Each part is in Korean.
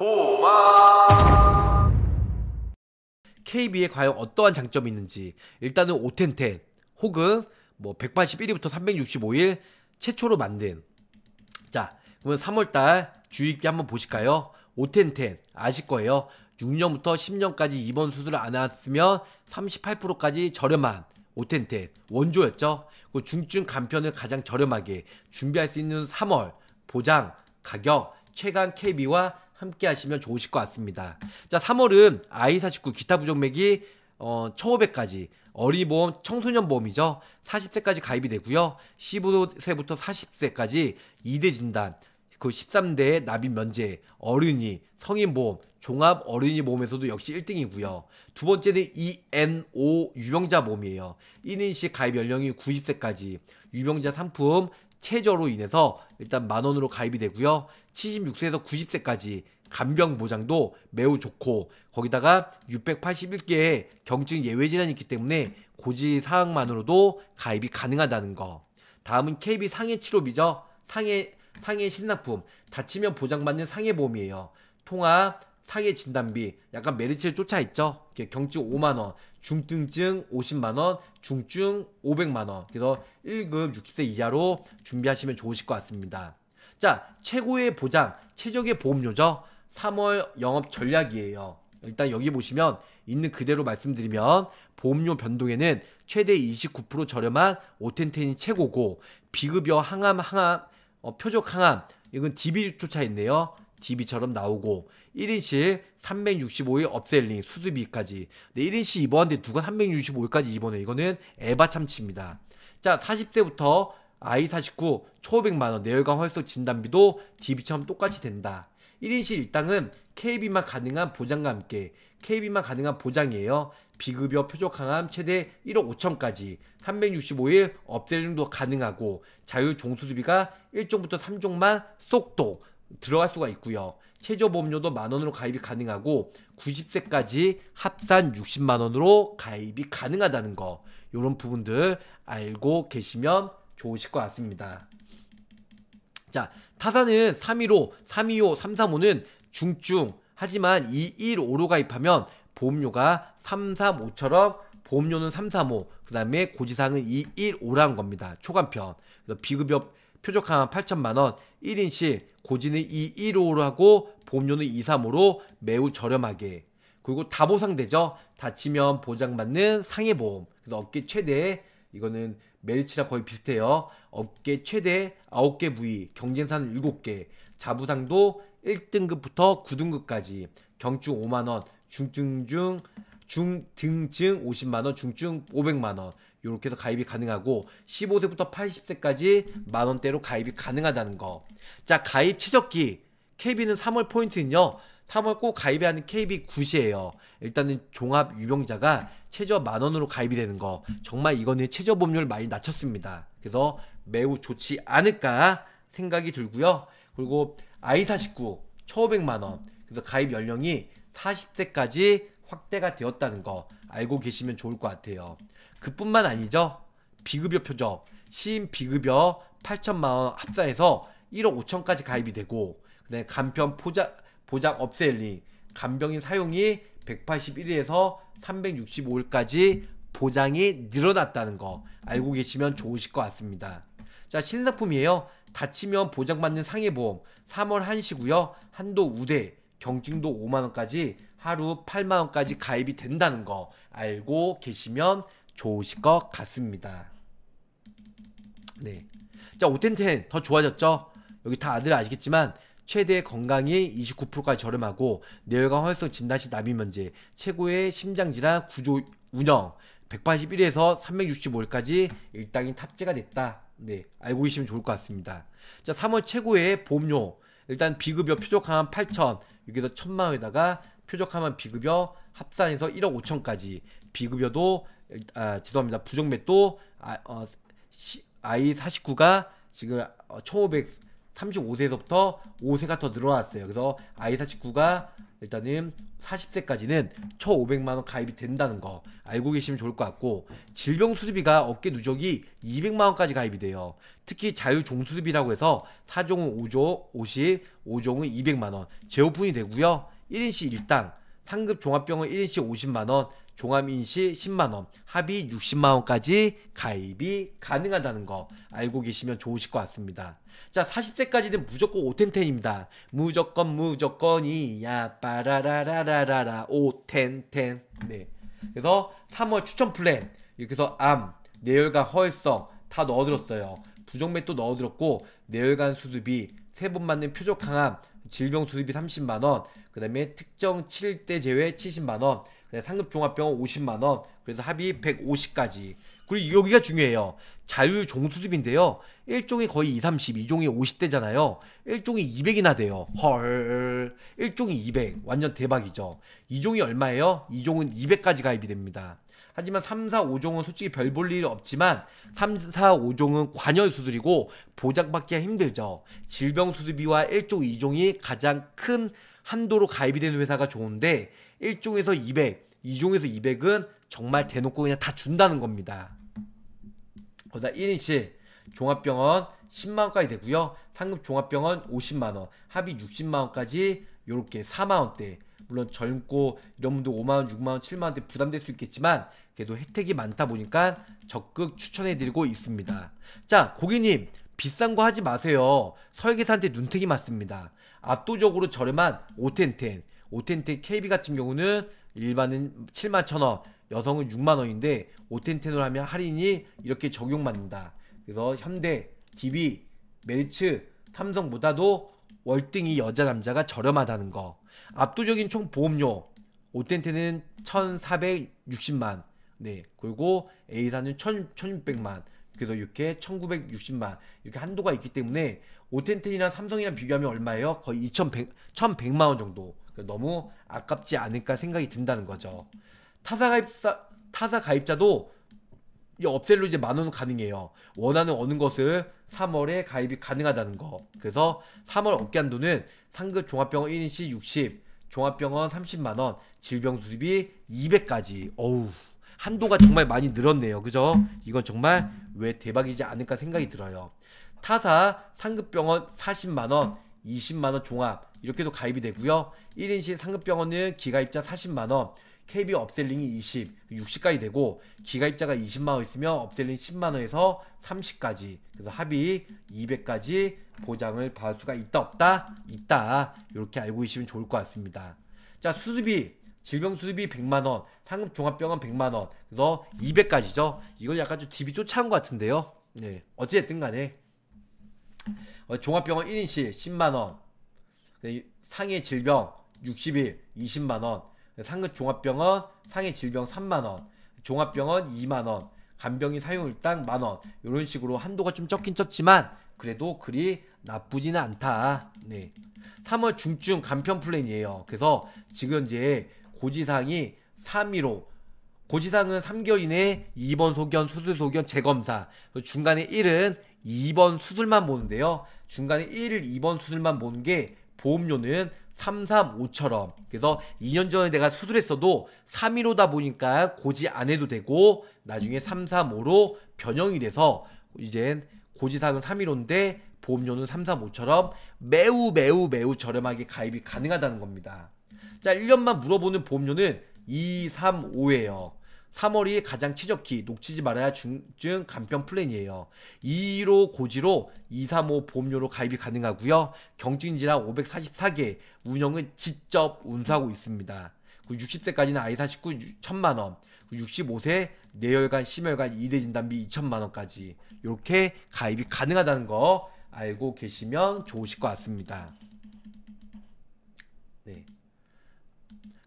보마 KB에 과연 어떠한 장점이 있는지 일단은 5텐텐 혹은 뭐1 8 1위부터 365일 최초로 만든 자 그러면 3월달 주의 깊게 한번 보실까요? 5텐텐 아실 거예요 6년부터 10년까지 입원 수술을 안 했으면 38%까지 저렴한 오텐텐 원조였죠. 그 중증 간편을 가장 저렴하게 준비할 수 있는 3월 보장 가격 최강 KB와 함께 하시면 좋으실 것 같습니다. 자, 3월은 I49 기타 부족맥이 어, 초호백까지 어린이보험 청소년 보험이죠. 40세까지 가입이 되고요. 15세부터 40세까지 2대 진단, 그 13대 납입 면제, 어린이, 성인 보험, 종합 어린이 보험에서도 역시 1등이고요. 두 번째는 ENO 유병자 보험이에요. 1인씩 가입 연령이 90세까지 유병자 상품 체저로 인해서 일단 만 원으로 가입이 되고요. 76세에서 90세까지 간병 보장도 매우 좋고 거기다가 681개의 경증 예외 질환이 있기 때문에 고지 사항만으로도 가입이 가능하다는 거. 다음은 KB 상해 치료비죠. 상해 상해 신상품 다치면 보장받는 상해 보험이에요. 통합 상해 진단비 약간 메르츠를 쫓아 있죠. 경증 5만 원, 중등증 50만원, 중증 500만원. 그래서 1급 60세 이하로 준비하시면 좋으실 것 같습니다. 자, 최고의 보장, 최적의 보험료죠. 3월 영업 전략이에요. 일단 여기 보시면 있는 그대로 말씀드리면 보험료 변동에는 최대 29% 저렴한 오텐텐이 최고고 비급여 항암 항암 어, 표적 항암 이건 DB조차 있네요. DB처럼 나오고 1인치에 365의 업셀링, 수수비까지. 근데 1인치 입원한데 누가 365일까지 입어내 이거는 에바 참치입니다. 자, 40세부터 I49 초500만원 내열관 활성 진단비도 DB처럼 똑같이 된다. 1인실 1당은 KB만 가능한 보장과 함께 KB만 가능한 보장이에요. 비급여 표적 항암 최대 1억 5천까지 365일 업셀링도 가능하고 자유 종수수비가 1종부터 3종만 속도 들어갈 수가 있고요. 최저 보험료도 만 원으로 가입이 가능하고 90세까지 합산 60만 원으로 가입이 가능하다는 거 이런 부분들 알고 계시면 좋으실 것 같습니다. 자, 타사는 315, 325, 335는 중증 하지만 215로 가입하면 보험료가 335처럼 보험료는 335, 그 다음에 고지사항은 215라는 겁니다. 초간편. 그래서 비급여 표적항 8천만 원, 1인실 고지는 2 1 5로 하고 보험료는 2 3호로 매우 저렴하게 그리고 다보상되죠. 다치면 보장받는 상해보험. 그래서 어깨 최대 이거는 메리츠랑 거의 비슷해요. 어깨 최대 9개 부위, 경쟁사는 7개, 자부상도 1등급부터 9등급까지, 경증 5만원, 중증증, 중등증 50만원, 중증 500만원, 이렇게 해서 가입이 가능하고 15세부터 80세까지 만 원대로 가입이 가능하다는 거. 자, 가입 최적기 KB는 3월 포인트는요. 3월 꼭 가입하는 해야 KB 9시에요 일단은 종합 유병자가 최저 만 원으로 가입이 되는 거. 정말 이거는 최저 보험료를 많이 낮췄습니다. 그래서 매우 좋지 않을까 생각이 들고요. 그리고 I49 1,500만 원. 그래서 가입 연령이 40세까지 확대가 되었다는 거 알고 계시면 좋을 것 같아요. 그뿐만 아니죠. 비급여 표적, 시인 비급여 8천만원 합사해서 1억 5천까지 가입이 되고 그다음에 간편 포작, 보작 업셀링, 간병인 사용이 181에서 일 365일까지 보장이 늘어났다는 거 알고 계시면 좋으실 것 같습니다. 자 신상품이에요. 다치면 보장받는 상해보험 3월 1시고요. 한도 우대 경증도 5만원까지 하루 8만원까지 가입이 된다는 거 알고 계시면 좋으실 것 같습니다. 네. 자, 오텐텐 더 좋아졌죠? 여기 다 아들 아시겠지만 최대 건강이 29%까지 저렴하고 뇌혈관 활성 진단시 납입 면제, 최고의 심장 질환 구조 운영 181에서 365일까지 일당이 탑재가 됐다. 네, 알고 계시면 좋을 것 같습니다. 자, 3월 최고의 보험료 일단 비급여 표적하면 8천, 여기서 1천만 원에다가 표적하면 비급여 합산해서 1억 5천까지 비급여도 아, 죄송합니다. 부정맥도 아, 어, 시, 아이 49가 지금 어, 1535세에서부터 5세가 더 늘어났어요. 그래서 아이 49가 일단은 40세까지는 1,500만원 가입이 된다는 거 알고 계시면 좋을 것 같고 질병 수수비가 업계 누적이 200만원까지 가입이 돼요. 특히 자유종 수수비라고 해서 4종은 5조 50, 5종은 200만원 재오픈이 되고요. 1인씩 1당 상급 종합병원 1인씩 50만원 종합인시 10만원, 합의 60만원까지 가입이 가능하다는 거 알고 계시면 좋으실 것 같습니다. 자, 40세까지는 무조건 오텐텐입니다. 무조건 무조건이야, 빠라라라라라, 라 오텐텐. 네. 그래서 3월 추천 플랜, 이렇게 해서 암, 내열관 허혈성 다 넣어들었어요. 부정맥도 넣어들었고, 내열관수습이세분 맞는 표적 항암, 질병 수습이 30만원, 그 다음에 특정 7대 제외 70만원, 상급 종합병원 50만 원. 그래서 합의 150까지. 그리고 여기가 중요해요. 자율 종수습인데요. 1종이 거의 2, 30, 2종이 50대잖아요. 1종이 200이나 돼요. 헐. 1종이 200. 완전 대박이죠. 2종이 얼마예요? 2종은 200까지 가입이 됩니다. 하지만 3, 4, 5종은 솔직히 별 볼 일 없지만 3, 4, 5종은 관여 수술이고 보장받기가 힘들죠. 질병 수술비와 1종, 2종이 가장 큰 한도로 가입이 되는 회사가 좋은데 1종에서 200, 2종에서 200은 정말 대놓고 그냥 다 준다는 겁니다. 거다 1인실 종합병원 10만원까지 되고요 상급 종합병원 50만원, 합의 60만원까지 이렇게 4만원대. 물론 젊고 이런 분도 5만원, 6만원, 7만원대 부담될 수 있겠지만 그래도 혜택이 많다 보니까 적극 추천해드리고 있습니다. 자, 고객님, 비싼 거 하지 마세요. 설계사한테 눈탱이 맞습니다. 압도적으로 저렴한 오텐텐, 오텐텐 KB 같은 경우는 일반은 7만 1 0원 여성은 6만원인데 오텐텐으로 하면 할인이 이렇게 적용받는다 그래서 현대, DB, 메리츠, 삼성보다도 월등히 여자 남자가 저렴하다는 거 압도적인 총 보험료 오텐텐은 1460만 네 그리고 A사는 1600만 그래서 이렇게 1960만 이렇게 한도가 있기 때문에 오텐텐이랑 삼성이랑 비교하면 얼마예요? 거의 2100, 1100만원 정도 그 너무 아깝지 않을까 생각이 든다는 거죠. 타사 가입사 타사 가입자도 이 업셀로 이제 만원 가능해요. 원하는 어느 것을 3월에 가입이 가능하다는 거. 그래서 3월 업계 한도는 상급 종합병원 1인시 60, 종합병원 30만원, 질병수입이 200까지. 어우, 한도가 정말 많이 늘었네요. 그죠? 이건 정말 왜 대박이지 않을까 생각이 들어요. 타사 상급병원 40만원, 20만원 종합, 이렇게도 가입이 되고요. 1인실 상급병원은 기가입자 40만원, KB 업셀링이 20, 60까지 되고 기가입자가 20만원 있으면 업셀링 10만원에서 30까지 그래서 합이 200까지 보장을 받을 수가 있다 없다? 있다 이렇게 알고 계시면 좋을 것 같습니다. 자 수수비 질병 수수비 100만원, 상급 종합병원 100만원, 그래서 200까지죠. 이건 약간 좀 딥이 쫓아온 것 같은데요. 네. 어찌됐든 간에. 어, 종합병원 1인실 10만원, 상해 질병 60일 20만원 상급 종합병원 상해 질병 3만원 종합병원 2만원 간병인 사용일당 만원 이런 식으로 한도가 좀 적긴 적지만 그래도 그리 나쁘지는 않다 네 3월 중증 간편 플랜이에요 그래서 지금 이제 고지사항이 3위로 고지사항은 3개월 이내에 2번 소견 수술 소견 재검사 중간에 1은 2번 수술만 보는데요 중간에 1, 을 2번 수술만 보는 게 보험료는 335처럼 그래서 2년 전에 내가 수술했어도 315다 보니까 고지 안 해도 되고 나중에 335로 변형이 돼서 이젠 고지사는 315인데 보험료는 335처럼 매우 매우 매우 저렴하게 가입이 가능하다는 겁니다. 자 1년만 물어보는 보험료는 235예요. 3월이 가장 최적기 놓치지 말아야 중증 간편 플랜이에요. 2로 고지로 235 보험료로 가입이 가능하고요. 경증 질환 544개 운영은 직접 운수하고 있습니다. 60세까지는 그 아이 49 천만 원, 65세 내혈관 심혈관 2대 진단비 2천만 원까지 이렇게 가입이 가능하다는 거 알고 계시면 좋으실 것 같습니다. 네.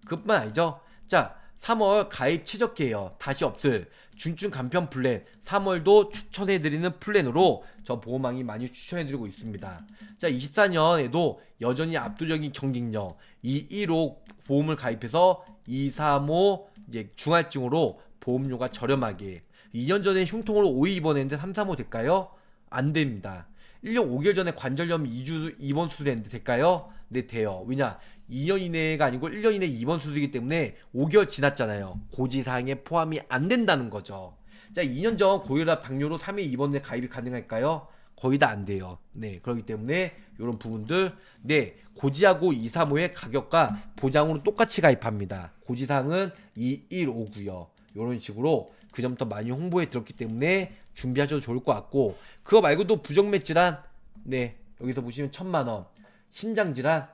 그뿐만 아니죠. 자, 3월 가입 최적기예요 다시 없을 중증 간편 플랜 3월도 추천해드리는 플랜으로 저 보호망이 많이 추천해드리고 있습니다. 자 24년에도 여전히 압도적인 경쟁력 215 보험을 가입해서 235 이제 중할증으로 보험료가 저렴하게 2년 전에 흉통으로 5위 입원했는데 335 될까요? 안 됩니다. 1년 5개월 전에 관절염 2주 입원 수술했는데 될까요? 네 돼요. 왜냐 2년 이내가 아니고 1년 이내 입원 수술이기 때문에 5개월 지났잖아요. 고지사항에 포함이 안 된다는 거죠. 자, 2년 전 고혈압 당뇨로 3회 입원에 가입이 가능할까요? 거의 다 안 돼요. 네, 그렇기 때문에 이런 부분들, 네, 고지하고 2, 3, 5의 가격과 보장으로 똑같이 가입합니다. 고지사항은 2, 1, 5구요 이런 식으로 그 점부터 많이 홍보해 들었기 때문에 준비하셔도 좋을 것 같고 그거 말고도 부정맥 질환, 네, 여기서 보시면 천만 원, 심장 질환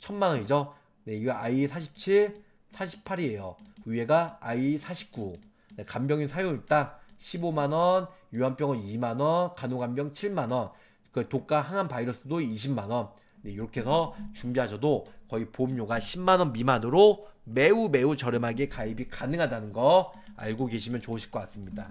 천만 이죠 네, 이거 I47, 48이에요. 위에가 I49. 네, 간병인 사유율당 15만 원, 유한병원 2만 원, 간호간병 7만 원, 그 독감 항암 바이러스도 20만 원. 네, 이렇게 해서 준비하셔도 거의 보험료가 10만 원 미만으로 매우 매우 저렴하게 가입이 가능하다는 거 알고 계시면 좋으실 것 같습니다.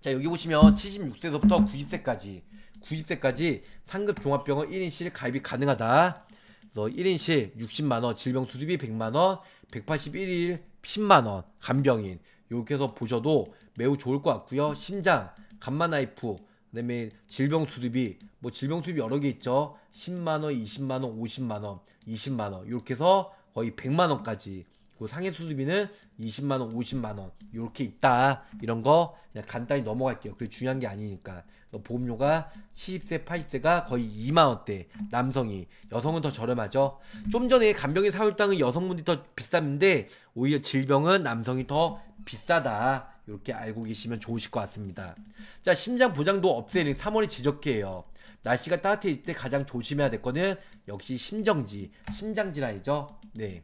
자 여기 보시면 76세부터 90세까지 90세까지 상급 종합병원 1인실 가입이 가능하다. 그래서 1인실 60만원, 질병 수술비 100만원, 181일 10만원, 간병인. 이렇게 해서 보셔도 매우 좋을 것 같고요. 심장, 간마나이프, 그다음에 질병 수술비, 뭐 질병 수술비 여러 개 있죠. 10만 원, 20만 원, 50만 원, 20만 원 이렇게 해서 거의 100만 원까지 그 상해 수수비는 20만 원, 50만 원 이렇게 있다. 이런 거 그냥 간단히 넘어갈게요. 그게 중요한 게 아니니까. 보험료가 70세, 80세가 거의 2만 원대 남성이 여성은 더 저렴하죠. 좀 전에 간병인 사월당은 여성분들이 더비쌌는데 오히려 질병은 남성이 더 비싸다. 이렇게 알고 계시면 좋으실 것 같습니다. 자, 심장 보장도 없애는 3월이 지적해요. 날씨가 따뜻해질 때 가장 조심해야 될 거는 역시 심정지, 심장 질환이죠. 네.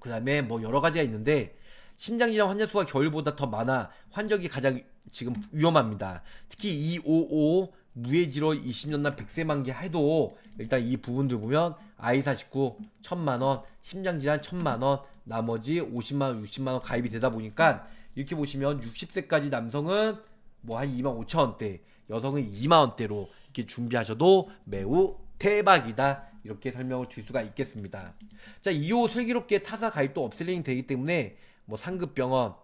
그 다음에 뭐 여러 가지가 있는데 심장질환 환자 수가 겨울보다 더 많아 환적이 가장 지금 위험합니다. 특히 255 무해질환 20년난 100세 만기 해도 일단 이 부분들 보면 I49 1000만원, 심장질환 1000만원, 나머지 50만원, 60만원 가입이 되다 보니까 이렇게 보시면 60세까지 남성은 뭐 한 2만 5천원대, 여성은 2만원대로 이렇게 준비하셔도 매우 대박이다. 이렇게 설명을 줄 수가 있겠습니다. 자, 2호 슬기롭게 타사 가입도 업셀링 되기 때문에 뭐 상급 병원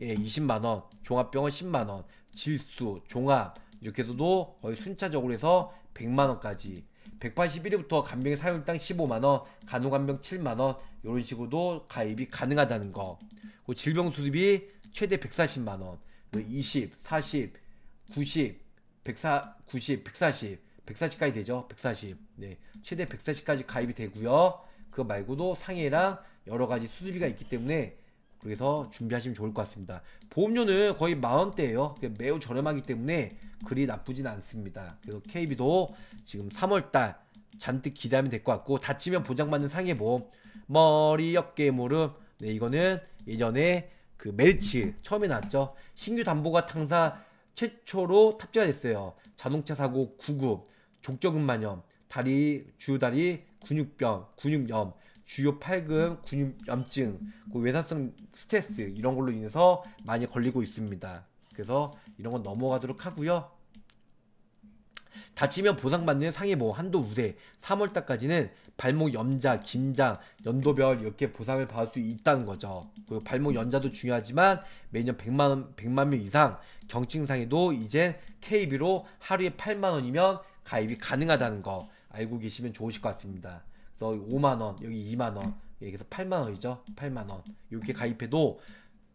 예, 20만 원, 종합병원 10만 원, 질수, 종합 이렇게 해서도 거의 순차적으로 해서 100만 원까지 181일부터 간병의 사용당 15만원, 간호간병 7만원 이런 식으로도 가입이 가능하다는 거. 그 질병 수립이 최대 140만원, 20, 40, 90, 140, 90, 140 140까지 되죠. 140. 네. 최대 140까지 가입이 되고요. 그거 말고도 상해랑 여러 가지 수수비가 있기 때문에 그래서 준비하시면 좋을 것 같습니다. 보험료는 거의 만원대예요. 매우 저렴하기 때문에 그리 나쁘진 않습니다. 그래서 KB도 지금 3월달 잔뜩 기대하면 될 것 같고 다치면 보장받는 상해보험 머리, 어깨, 무릎 네 이거는 예전에 그 멜츠 처음에 나왔죠. 신규 담보가 탕사 최초로 탑재가 됐어요. 자동차 사고 9급, 족저근 만염, 다리, 주다리 근육병, 근육염, 주요 8금, 근육염증, 그 외산성 스트레스 이런 걸로 인해서 많이 걸리고 있습니다. 그래서 이런 건 넘어가도록 하고요. 다치면 보상받는 상해보험 뭐 한도 우대 3월달까지는 발목 염자, 김장, 연도별 이렇게 보상을 받을 수 있다는 거죠. 그리고 발목 연자도 중요하지만 매년 100만, 100만 명 이상 경증상에도 이제 KB로 하루에 8만 원이면 가입이 가능하다는 거 알고 계시면 좋으실 것 같습니다. 그래서 5만 원, 여기 2만 원, 여기서 8만 원이죠. 8만 원. 이렇게 가입해도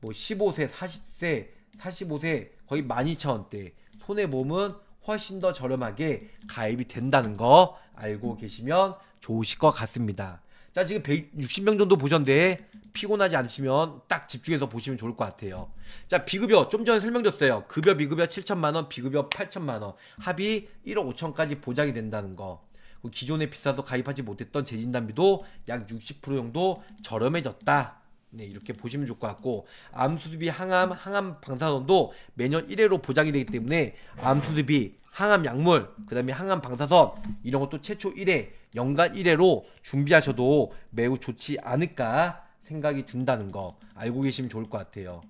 뭐 15세, 40세, 45세 거의 12,000원대 손해보험은 훨씬 더 저렴하게 가입이 된다는 거 알고 계시면 좋으실 것 같습니다. 자, 지금 160명 정도 보셨는데 피곤하지 않으시면 딱 집중해서 보시면 좋을 것 같아요. 자, 비급여 좀 전에 설명드렸어요. 급여 비급여 7천만 원, 비급여 8천만 원, 합의 1억 5천까지 보장이 된다는 거. 그 기존에 비싸서 가입하지 못했던 재진단비도 약 60% 정도 저렴해졌다. 네, 이렇게 보시면 좋을 것 같고 암수드비 항암 항암 방사선도 매년 1회로 보장이 되기 때문에 암수드비 항암 약물, 그 다음에 항암 방사선 이런 것도 최초 1회, 연간 1회로 준비하셔도 매우 좋지 않을까 생각이 든다는 거 알고 계시면 좋을 것 같아요.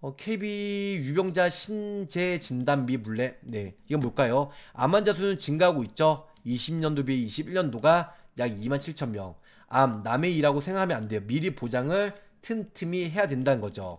어, KB 유병자 신재 진단 비 물레 네 이건 뭘까요? 암환자 수는 증가하고 있죠. 20년도 비해 21년도가 약2 7 0 0 0 명, 암, 남의 일이라고 생각하면 안 돼요. 미리 보장을 틈틈이 해야 된다는 거죠.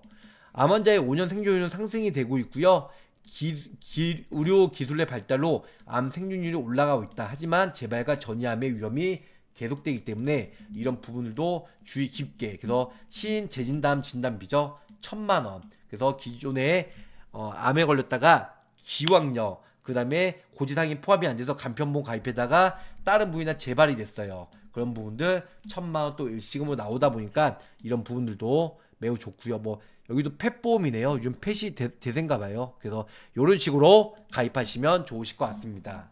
암 환자의 5년 생존율은 상승이 되고 있고요. 기, 기, 의료 기술의 발달로 암 생존율이 올라가고 있다. 하지만 재발과 전이암의 위험이 계속되기 때문에 이런 부분들도 주의 깊게 그래서 시인 재진담 진단비죠 천만 원 그래서 기존에 어, 암에 걸렸다가 기왕력 그 다음에 고지상이 포함이 안 돼서 간편본 가입에다가 다른 부위나 재발이 됐어요 그런 부분들 천만 원 또 일시금으로 나오다 보니까 이런 부분들도 매우 좋고요. 뭐 여기도 펫보험이네요. 요즘 펫이 대, 대세인가 봐요. 그래서 이런 식으로 가입하시면 좋으실 것 같습니다.